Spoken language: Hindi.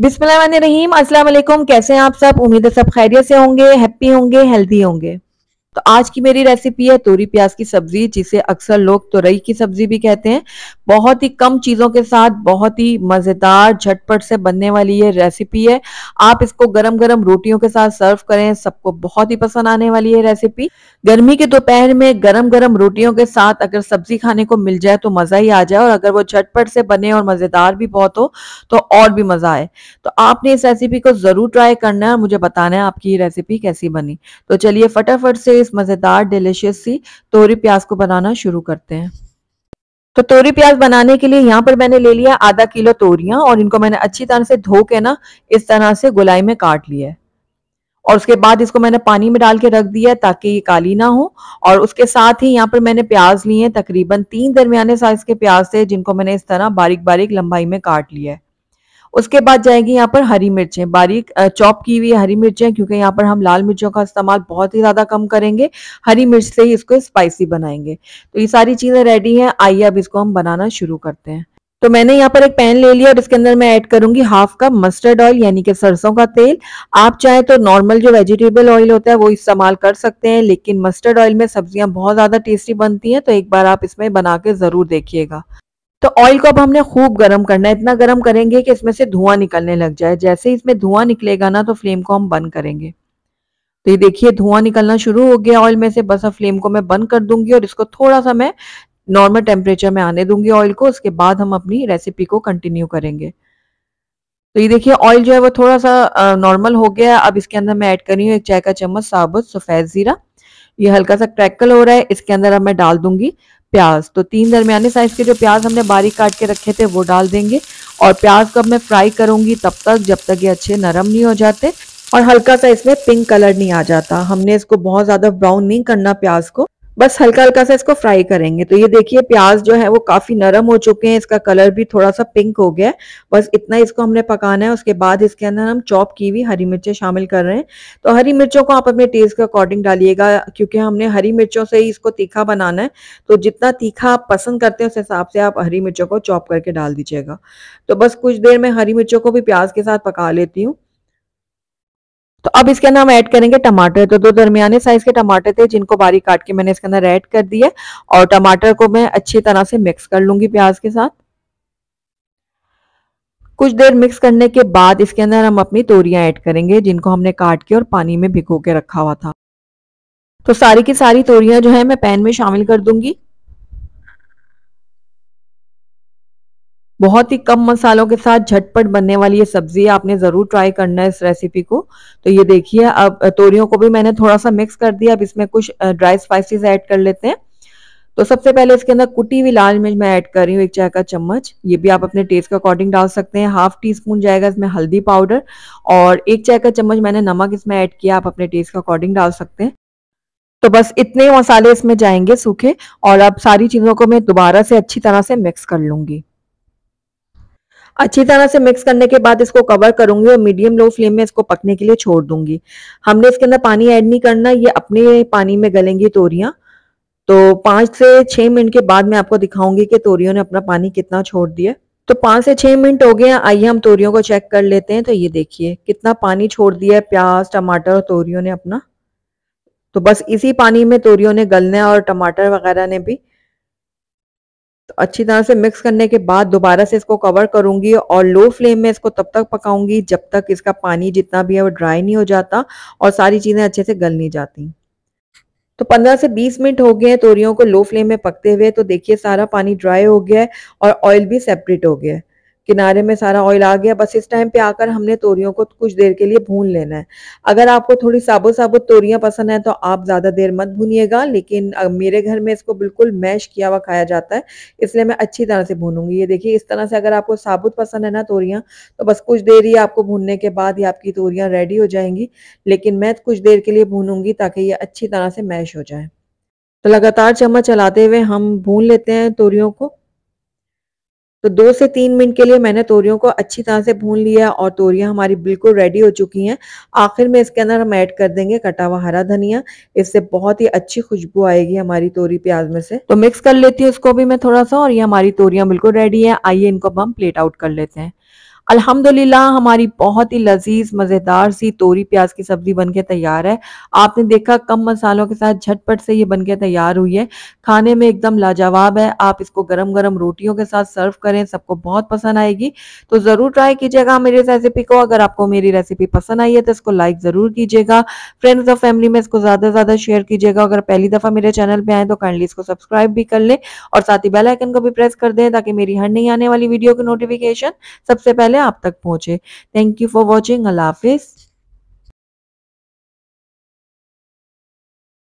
बिस्मिल्लाहिर्रहमानिर्रहीम अस्सलाम कैसे हैं आप सब उम्मीद है सब खैरियत से होंगे हैप्पी होंगे हेल्दी होंगे तो आज की मेरी रेसिपी है तोरी प्याज की सब्जी जिसे अक्सर लोग तोरई की सब्जी भी कहते हैं बहुत ही कम चीज़ों के साथ बहुत ही मज़ेदार झटपट से बनने वाली ये रेसिपी है आप इसको गरम गरम रोटियों के साथ सर्व करें सबको बहुत ही पसंद आने वाली है रेसिपी गर्मी के दोपहर में गरम गरम रोटियों के साथ अगर सब्जी खाने को मिल जाए तो मज़ा ही आ जाए और अगर वो झटपट से बने और मज़ेदार भी बहुत हो तो और भी मज़ा आए तो आपने इस रेसिपी को ज़रूर ट्राई करना है और मुझे बताना है आपकी ये रेसिपी कैसी बनी तो चलिए फटाफट से इस मज़ेदार डिलिशियस सी तोरी प्याज को बनाना शुरू करते हैं तो तोरी प्याज बनाने के लिए यहाँ पर मैंने ले लिया आधा किलो तोरियां और इनको मैंने अच्छी तरह से धो के ना इस तरह से गुलाई में काट लिया है और उसके बाद इसको मैंने पानी में डाल के रख दिया है ताकि ये काली ना हो और उसके साथ ही यहाँ पर मैंने प्याज लिए हैं तकरीबन तीन दरमियाने साइज के प्याज थे जिनको मैंने इस तरह बारीक बारीक लंबाई में काट लिया है उसके बाद जाएंगी यहाँ पर हरी मिर्चें बारीक चॉप की हुई हरी मिर्चें क्योंकि यहाँ पर हम लाल मिर्चों का इस्तेमाल बहुत ही ज़्यादा कम करेंगे हरी मिर्च से ही इसको स्पाइसी बनाएंगे तो ये सारी चीज़ें रेडी हैं आइए अब इसको हम बनाना शुरू करते हैं तो मैंने यहाँ पर एक पैन ले लिया और इसके अंदर मैं ऐड करूंगी हाफ कप मस्टर्ड ऑयल यानी कि सरसों का तेल आप चाहे तो नॉर्मल जो वेजिटेबल ऑयल होता है वो इस्तेमाल कर सकते हैं लेकिन मस्टर्ड ऑयल में सब्जियां बहुत ज़्यादा टेस्टी बनती हैं तो एक बार आप इसमें बना के ज़रूर देखिएगा तो ऑयल को अब हमने खूब गर्म करना है इतना गर्म करेंगे कि इसमें से धुआं निकलने लग जाए जैसे ही इसमें धुआं निकलेगा ना तो फ्लेम को हम बंद करेंगे तो ये देखिए धुआं निकलना शुरू हो गया ऑयल में से बस अब फ्लेम को मैं बंद कर दूंगी और इसको थोड़ा सा मैं नॉर्मल टेम्परेचर में आने दूंगी ऑयल को उसके बाद हम अपनी रेसिपी को कंटिन्यू करेंगे तो ये देखिए ऑयल जो है वो थोड़ा सा नॉर्मल हो गया है अब इसके अंदर मैं ऐड कर रही हूँ एक चाय का चम्मच साबुत सफ़ेद ज़ीरा ये हल्का सा क्रैकल हो रहा है इसके अंदर अब मैं डाल दूंगी प्याज तो तीन दरमियाने साइज के जो प्याज हमने बारीक काट के रखे थे वो डाल देंगे और प्याज को अब मैं फ्राई करूंगी तब तक जब तक ये अच्छे नरम नहीं हो जाते और हल्का सा इसमें पिंक कलर नहीं आ जाता हमने इसको बहुत ज़्यादा ब्राउन नहीं करना प्याज को बस हल्का हल्का सा इसको फ्राई करेंगे तो ये देखिए प्याज जो है वो काफी नरम हो चुके हैं इसका कलर भी थोड़ा सा पिंक हो गया है बस इतना इसको हमने पकाना है उसके बाद इसके अंदर हम चॉप की हुई हरी मिर्चें शामिल कर रहे हैं तो हरी मिर्चों को आप अपने टेस्ट के अकॉर्डिंग डालिएगा क्योंकि हमने हरी मिर्चों से ही इसको तीखा बनाना है तो जितना तीखा आप पसंद करते हैं उस हिसाब से आप हरी मिर्चों को चॉप करके डाल दीजिएगा तो बस कुछ देर में हरी मिर्चों को भी प्याज के साथ पका लेती हूँ तो अब इसके अंदर हम ऐड करेंगे टमाटर तो दो दरमियाने साइज के टमाटर थे जिनको बारीक काट के मैंने इसके अंदर ऐड कर दिया और टमाटर को मैं अच्छी तरह से मिक्स कर लूंगी प्याज के साथ कुछ देर मिक्स करने के बाद इसके अंदर हम अपनी तोरियां ऐड करेंगे जिनको हमने काट के और पानी में भिगो के रखा हुआ था तो सारी की सारी तोरियां जो है मैं पैन में शामिल कर दूंगी बहुत ही कम मसालों के साथ झटपट बनने वाली ये सब्जी है आपने ज़रूर ट्राई करना है इस रेसिपी को तो ये देखिए अब तोरियों को भी मैंने थोड़ा सा मिक्स कर दिया अब इसमें कुछ ड्राई स्पाइसेस ऐड कर लेते हैं तो सबसे पहले इसके अंदर कुटी हुई लाल मिर्च मैं ऐड कर रही हूँ एक चाय का चम्मच ये भी आप अपने टेस्ट के अकॉर्डिंग डाल सकते हैं हाफ टी स्पून जाएगा इसमें हल्दी पाउडर और एक चाय का चम्मच मैंने नमक इसमें ऐड किया आप अपने टेस्ट के अकॉर्डिंग डाल सकते हैं तो बस इतने मसाले इसमें जाएंगे सूखे और अब सारी चीज़ों को मैं दोबारा से अच्छी तरह से मिक्स कर लूंगी अच्छी तरह से मिक्स करने के बाद इसको कवर करूंगी और मीडियम लो फ्लेम में इसको पकने के लिए छोड़ दूंगी हमने इसके अंदर पानी ऐड नहीं करना ये अपने पानी में गलेंगी तोरियां तो पांच से छह मिनट के बाद मैं आपको दिखाऊंगी कि तोरियों ने अपना पानी कितना छोड़ दिया तो पांच से छह मिनट हो गए आइए हम तोरियों को चेक कर लेते हैं तो ये देखिए कितना पानी छोड़ दिया है प्याज टमाटर और तोरियों ने अपना तो बस इसी पानी में तोरियों ने गलने और टमाटर वगैरह ने भी अच्छी तरह से मिक्स करने के बाद दोबारा से इसको कवर करूंगी और लो फ्लेम में इसको तब तक पकाऊंगी जब तक इसका पानी जितना भी है वो ड्राई नहीं हो जाता और सारी चीज़ें अच्छे से गल नहीं जाती तो 15 से 20 मिनट हो गए हैं तोरियों को लो फ्लेम में पकते हुए तो देखिए सारा पानी ड्राई हो गया है और ऑयल भी सेपरेट हो गया है किनारे में सारा ऑयल आ गया बस इस टाइम पे आकर हमने तोरियों को कुछ देर के लिए भून लेना है अगर आपको थोड़ी साबुत साबुत तोरियां पसंद है तो आप ज़्यादा देर मत भूनिएगा लेकिन मेरे घर में इसको बिल्कुल मैश किया हुआ खाया जाता है इसलिए मैं अच्छी तरह से भूनूंगी ये देखिए इस तरह से अगर आपको साबुत पसंद है ना तोरियां तो बस कुछ देर ही आपको भूनने के बाद ही आपकी तोरियां रेडी हो जाएंगी लेकिन मैं कुछ देर के लिए भूनूंगी ताकि ये अच्छी तरह से मैश हो जाए तो लगातार चम्मच चलाते हुए हम भून लेते हैं तोरियों को तो दो से तीन मिनट के लिए मैंने तोरियों को अच्छी तरह से भून लिया और तोरियां हमारी बिल्कुल रेडी हो चुकी हैं आखिर में इसके अंदर हम ऐड कर देंगे कटा हुआ हरा धनिया इससे बहुत ही अच्छी खुशबू आएगी हमारी तोरी प्याज में से तो मिक्स कर लेती हूँ उसको भी मैं थोड़ा सा और ये हमारी तोरियां बिल्कुल रेडी है आइए इनको हम प्लेट आउट कर लेते हैं अल्हम्दुलिल्लाह हमारी बहुत ही लजीज मज़ेदार सी तोरी प्याज की सब्ज़ी बनके तैयार है आपने देखा कम मसालों के साथ झटपट से ये बनके तैयार हुई है खाने में एकदम लाजवाब है आप इसको गरम गरम रोटियों के साथ सर्व करें सबको बहुत पसंद आएगी तो ज़रूर ट्राई कीजिएगा मेरी रेसिपी को अगर आपको मेरी रेसिपी पसंद आई है तो इसको लाइक ज़रूर कीजिएगा फ्रेंड्स और फैमिली में इसको ज़्यादा से ज़्यादा शेयर कीजिएगा अगर पहली दफ़ा मेरे चैनल पर आए तो काइंडली इसको सब्सक्राइब भी कर लें और साथ ही बेलाइकन को भी प्रेस कर दें ताकि मेरी हर नहीं आने वाली वीडियो की नोटिफिकेशन सबसे पहले पहले आप तक पहुंचे थैंक यू फॉर वॉचिंग अल्लाह हाफिज़